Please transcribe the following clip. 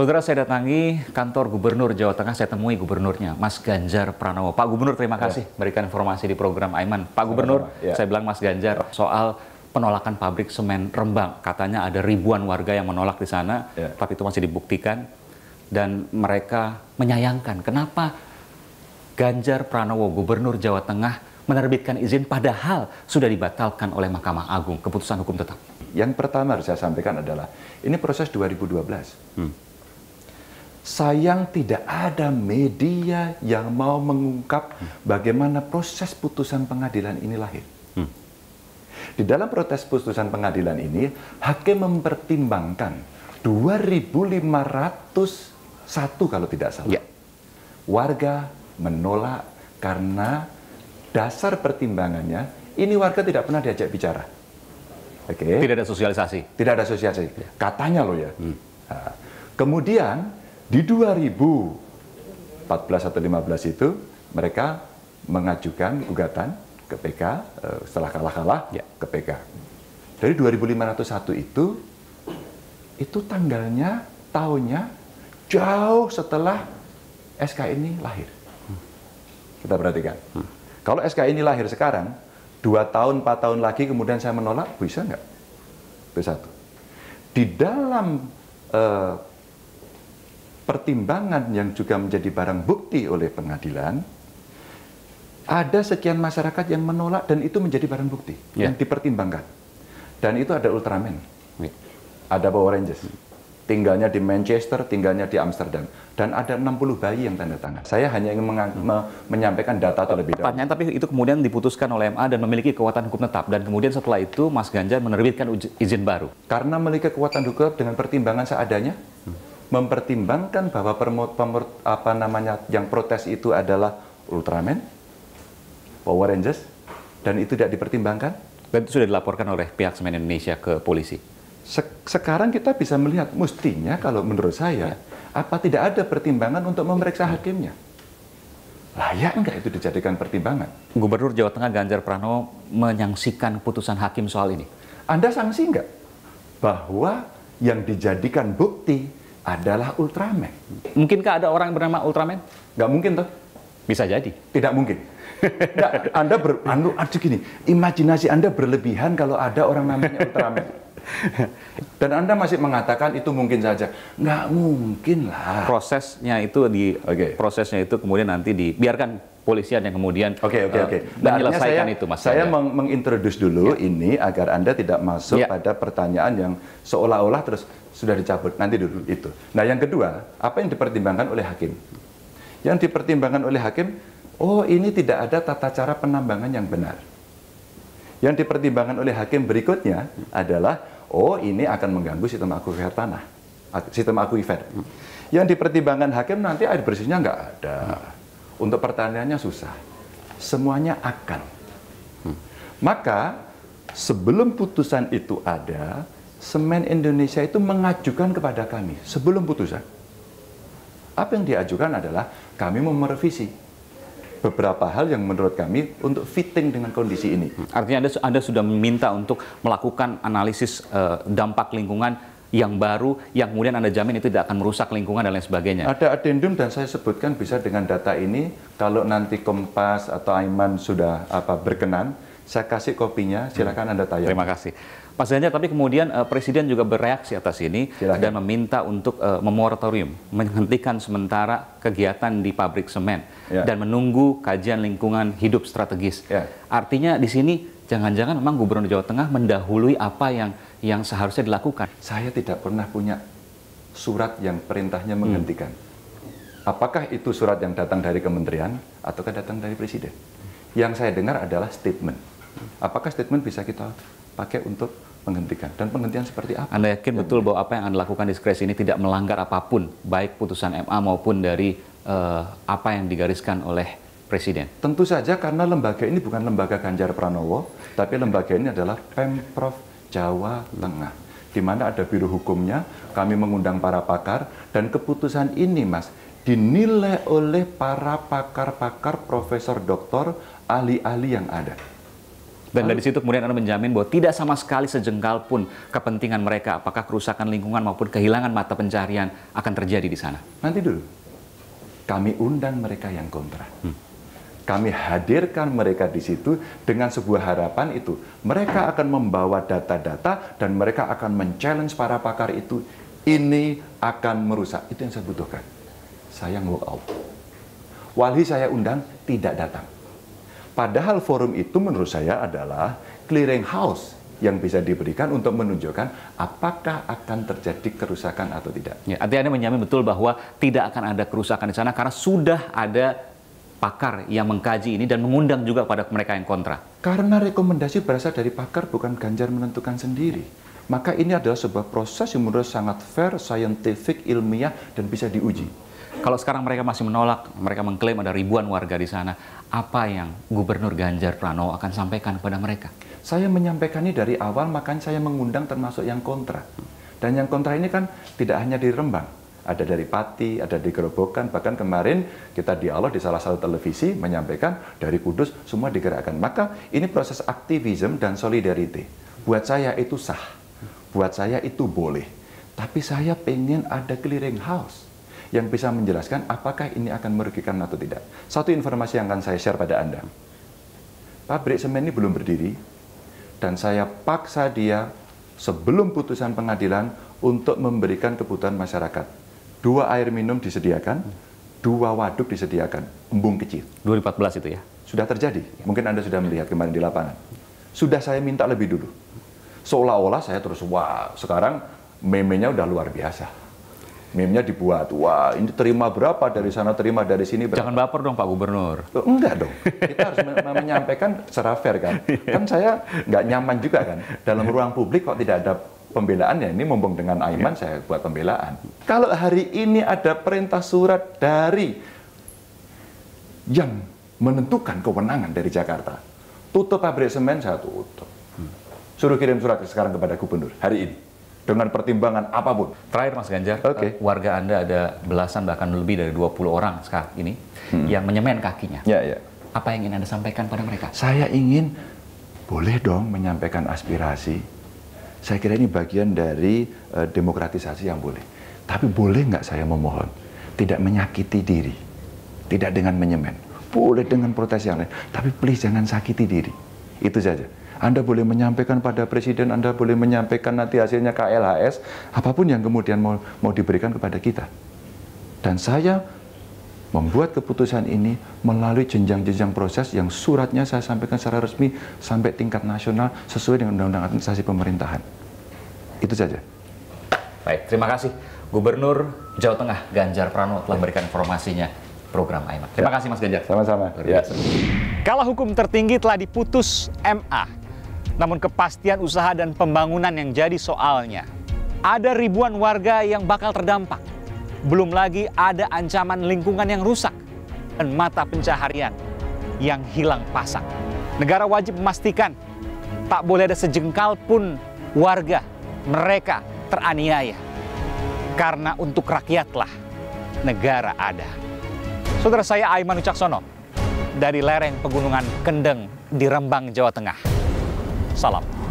Saudara saya datangi kantor Gubernur Jawa Tengah, saya temui gubernurnya, Mas Ganjar Pranowo. Pak Gubernur terima ya. kasih ya. berikan informasi di program Aiman. Pak Gubernur, ya. saya bilang Mas Ganjar ya. soal penolakan pabrik semen Rembang. Katanya ada ribuan warga yang menolak di sana, ya. tapi itu masih dibuktikan dan mereka menyayangkan kenapa Ganjar Pranowo Gubernur Jawa Tengah menerbitkan izin padahal sudah dibatalkan oleh Mahkamah Agung keputusan hukum tetap. Yang pertama harus saya sampaikan adalah ini proses 2012. Hmm Sayang tidak ada media yang mau mengungkap bagaimana proses putusan pengadilan ini lahir. Hmm. Di dalam protes putusan pengadilan ini, hakim mempertimbangkan 2.501 kalau tidak salah. Ya. Warga menolak karena dasar pertimbangannya ini warga tidak pernah diajak bicara. Okay. Tidak ada sosialisasi. Tidak ada sosialisasi. Ya. Katanya loh ya. Hmm. Nah, kemudian di 2014 atau 15 itu mereka mengajukan gugatan ke PK eh, setelah kalah-kalah ya. ke PK. Dari 2501 itu itu tanggalnya tahunnya jauh setelah SK ini lahir. Kita perhatikan. Hmm. Kalau SK ini lahir sekarang, dua tahun, empat tahun lagi kemudian saya menolak, bisa nggak? Itu satu. Di dalam eh, pertimbangan yang juga menjadi barang bukti oleh pengadilan, ada sekian masyarakat yang menolak dan itu menjadi barang bukti yeah. yang dipertimbangkan. Dan itu ada Ultraman, yeah. ada Power Rangers, tinggalnya di Manchester, tinggalnya di Amsterdam, dan ada 60 bayi yang tanda tangan. Saya hanya ingin hmm. me menyampaikan data terlebih dahulu. Tepatnya, tapi itu kemudian diputuskan oleh MA dan memiliki kekuatan hukum tetap, dan kemudian setelah itu Mas Ganjar menerbitkan izin baru. Karena memiliki kekuatan hukum dengan pertimbangan seadanya, hmm mempertimbangkan bahwa permot, pemert, apa namanya yang protes itu adalah Ultraman, Power Rangers, dan itu tidak dipertimbangkan? Dan itu sudah dilaporkan oleh pihak Semen Indonesia ke polisi. sekarang kita bisa melihat mestinya kalau menurut saya ya. apa tidak ada pertimbangan untuk memeriksa ya. hakimnya? Layak enggak itu dijadikan pertimbangan? Gubernur Jawa Tengah Ganjar Pranowo menyangsikan putusan hakim soal ini. Anda sanksi enggak bahwa yang dijadikan bukti adalah Ultraman. Mungkinkah ada orang yang bernama Ultraman? Gak mungkin tuh. Bisa jadi. Tidak mungkin. Nggak, anda ber, anu, aduh gini, imajinasi Anda berlebihan kalau ada orang namanya Ultraman. Dan Anda masih mengatakan itu mungkin saja. Nggak mungkin lah. Prosesnya itu di okay. prosesnya itu kemudian nanti dibiarkan kepolisian yang kemudian okay, okay, eh, okay. Nah, menyelesaikan saya, itu mas. Saya meng mengintroduce dulu ya. ini agar anda tidak masuk ya. pada pertanyaan yang seolah-olah terus sudah dicabut nanti dulu itu. Nah yang kedua apa yang dipertimbangkan oleh hakim? Yang dipertimbangkan oleh hakim, oh ini tidak ada tata cara penambangan yang benar. Yang dipertimbangkan oleh hakim berikutnya adalah, oh ini akan mengganggu sistem akuifer tanah, sistem akuifer. Yang dipertimbangkan hakim nanti air bersihnya nggak ada untuk pertaniannya susah. Semuanya akan. Maka sebelum putusan itu ada, Semen Indonesia itu mengajukan kepada kami sebelum putusan. Apa yang diajukan adalah kami mau merevisi beberapa hal yang menurut kami untuk fitting dengan kondisi ini. Artinya Anda, anda sudah meminta untuk melakukan analisis uh, dampak lingkungan yang baru yang kemudian Anda jamin itu tidak akan merusak lingkungan dan lain sebagainya. Ada adendum dan saya sebutkan bisa dengan data ini kalau nanti Kompas atau Aiman sudah apa berkenan, saya kasih kopinya, hmm. silakan hmm. Anda tanya. Terima kasih. Mas Ganjar, tapi kemudian uh, Presiden juga bereaksi atas ini Silahkan. dan meminta untuk uh, memoratorium, menghentikan sementara kegiatan di pabrik semen ya. dan menunggu kajian lingkungan hidup strategis. Ya. Artinya di sini jangan-jangan memang Gubernur Jawa Tengah mendahului apa yang yang seharusnya dilakukan. Saya tidak pernah punya surat yang perintahnya hmm. menghentikan. Hmm. Apakah itu surat yang datang dari kementerian ataukah datang dari presiden? Yang saya dengar adalah statement. Apakah statement bisa kita pakai untuk menghentikan dan penghentian seperti apa? Anda yakin yang betul bahwa apa yang Anda lakukan diskresi ini tidak melanggar apapun baik putusan MA maupun dari uh, apa yang digariskan oleh presiden? Tentu saja karena lembaga ini bukan lembaga Ganjar Pranowo, tapi lembaga ini adalah Pemprov Jawa Tengah. Di mana ada biru hukumnya, kami mengundang para pakar, dan keputusan ini mas, dinilai oleh para pakar-pakar, profesor, doktor, ahli-ahli yang ada. Dan dari situ kemudian Anda menjamin bahwa tidak sama sekali sejengkal pun kepentingan mereka, apakah kerusakan lingkungan maupun kehilangan mata pencarian akan terjadi di sana. Nanti dulu, kami undang mereka yang kontra. Hmm kami hadirkan mereka di situ dengan sebuah harapan itu. Mereka akan membawa data-data dan mereka akan men-challenge para pakar itu. Ini akan merusak. Itu yang saya butuhkan. Saya walk out. Walhi saya undang tidak datang. Padahal forum itu menurut saya adalah clearing house yang bisa diberikan untuk menunjukkan apakah akan terjadi kerusakan atau tidak. Ya, artinya Anda menyamai betul bahwa tidak akan ada kerusakan di sana karena sudah ada pakar yang mengkaji ini dan mengundang juga kepada mereka yang kontra? Karena rekomendasi berasal dari pakar bukan Ganjar menentukan sendiri. Maka ini adalah sebuah proses yang menurut sangat fair, saintifik, ilmiah, dan bisa diuji. Kalau sekarang mereka masih menolak, mereka mengklaim ada ribuan warga di sana, apa yang Gubernur Ganjar Pranowo akan sampaikan kepada mereka? Saya menyampaikannya dari awal, makanya saya mengundang termasuk yang kontra. Dan yang kontra ini kan tidak hanya di Rembang, ada dari Pati, ada dari Gerobokan, bahkan kemarin kita dialog di salah satu televisi menyampaikan dari Kudus semua digerakkan. Maka ini proses aktivisme dan solidarity. Buat saya itu sah, buat saya itu boleh. Tapi saya pengen ada clearing house yang bisa menjelaskan apakah ini akan merugikan atau tidak. Satu informasi yang akan saya share pada Anda. Pabrik semen ini belum berdiri, dan saya paksa dia sebelum putusan pengadilan untuk memberikan kebutuhan masyarakat dua air minum disediakan, dua waduk disediakan, embung kecil. 2014 itu ya? Sudah terjadi. Mungkin Anda sudah melihat kemarin di lapangan. Sudah saya minta lebih dulu. Seolah-olah saya terus, wah sekarang meme-nya udah luar biasa. Meme-nya dibuat, wah ini terima berapa dari sana, terima dari sini. Berapa. Jangan baper dong Pak Gubernur. Loh, enggak dong, kita harus menyampaikan secara fair kan. Kan saya nggak nyaman juga kan, dalam ruang publik kok tidak ada Pembelaan ya ini mumpung dengan iya. Aiman yeah. saya buat pembelaan. Kalau hari ini ada perintah surat dari yang menentukan kewenangan dari Jakarta, tutup pabrik semen saya tutup. Suruh kirim surat sekarang kepada gubernur hari ini dengan pertimbangan apapun. Terakhir Mas Ganjar, okay. Eh, warga Anda ada belasan bahkan lebih dari 20 orang sekarang ini hmm. yang menyemen kakinya. Ya, ya. Apa yang ingin Anda sampaikan pada mereka? Saya ingin boleh dong menyampaikan aspirasi saya kira ini bagian dari uh, demokratisasi yang boleh. Tapi boleh nggak saya memohon? Tidak menyakiti diri. Tidak dengan menyemen. Boleh dengan protes yang lain. Tapi please jangan sakiti diri. Itu saja. Anda boleh menyampaikan pada presiden, Anda boleh menyampaikan nanti hasilnya KLHS, apapun yang kemudian mau, mau diberikan kepada kita. Dan saya membuat keputusan ini melalui jenjang-jenjang proses yang suratnya saya sampaikan secara resmi sampai tingkat nasional sesuai dengan Undang-Undang Administrasi Pemerintahan. Itu saja. Baik, terima kasih Gubernur Jawa Tengah Ganjar Pranowo telah memberikan informasinya program AIMA. Terima ya. kasih Mas Ganjar. Sama-sama. Ya. Kalau hukum tertinggi telah diputus MA, namun kepastian usaha dan pembangunan yang jadi soalnya. Ada ribuan warga yang bakal terdampak. Belum lagi ada ancaman lingkungan yang rusak dan mata pencaharian yang hilang pasang. Negara wajib memastikan tak boleh ada sejengkal pun warga mereka teraniaya. Karena untuk rakyatlah negara ada. Saudara saya Aiman Ucaksono dari lereng Pegunungan Kendeng di Rembang, Jawa Tengah. Salam.